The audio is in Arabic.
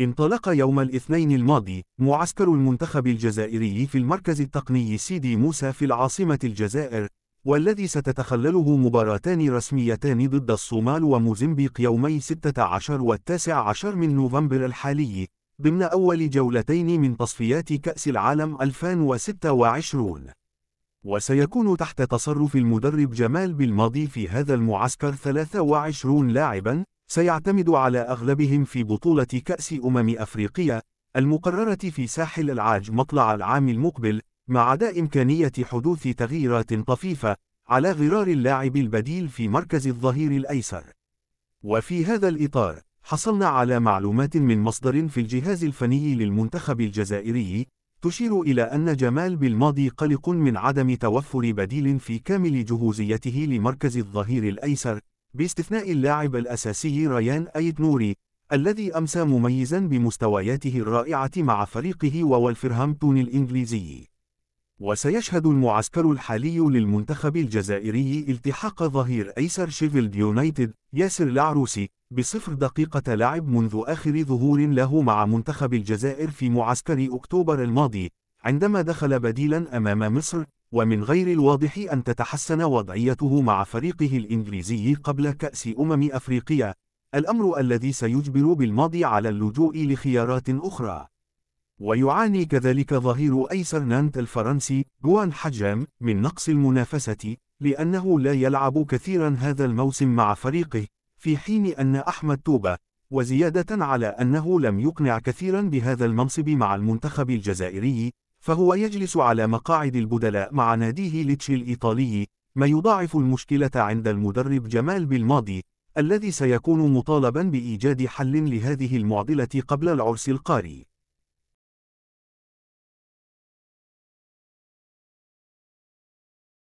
انطلق يوم الاثنين الماضي معسكر المنتخب الجزائري في المركز التقني سيدي موسى في العاصمة الجزائر، والذي ستتخلله مباراتان رسميتان ضد الصومال وموزمبيق يومي 16 و 19 من نوفمبر الحالي، ضمن أول جولتين من تصفيات كأس العالم 2026 وسيكون تحت تصرف المدرب جمال بالماضي في هذا المعسكر 23 لاعباً سيعتمد على أغلبهم في بطولة كأس أمم أفريقيا المقررة في ساحل العاج مطلع العام المقبل مع عدا إمكانية حدوث تغييرات طفيفة على غرار اللاعب البديل في مركز الظهير الأيسر وفي هذا الإطار حصلنا على معلومات من مصدر في الجهاز الفني للمنتخب الجزائري تشير إلى أن جمال بالماضي قلق من عدم توفر بديل في كامل جهوزيته لمركز الظهير الأيسر باستثناء اللاعب الأساسي ريان أيت نوري الذي أمسى مميزا بمستوياته الرائعة مع فريقه وولفرهامبتون الإنجليزي وسيشهد المعسكر الحالي للمنتخب الجزائري التحاق ظهير أيسر شيفيلد يونايتد ياسر العروسي بصفر دقيقة لعب منذ آخر ظهور له مع منتخب الجزائر في معسكر أكتوبر الماضي عندما دخل بديلا أمام مصر ومن غير الواضح أن تتحسن وضعيته مع فريقه الإنجليزي قبل كأس أمم أفريقيا، الأمر الذي سيجبر بالماضي على اللجوء لخيارات أخرى. ويعاني كذلك ظهير أيسر نانت الفرنسي جوان حجام من نقص المنافسة لأنه لا يلعب كثيرا هذا الموسم مع فريقه في حين أن أحمد توبة وزيادة على أنه لم يقنع كثيرا بهذا المنصب مع المنتخب الجزائري فهو يجلس على مقاعد البدلاء مع ناديه ليتشي الإيطالي، ما يضاعف المشكلة عند المدرب جمال بالماضي، الذي سيكون مطالبا بإيجاد حل لهذه المعضلة قبل العرس القاري.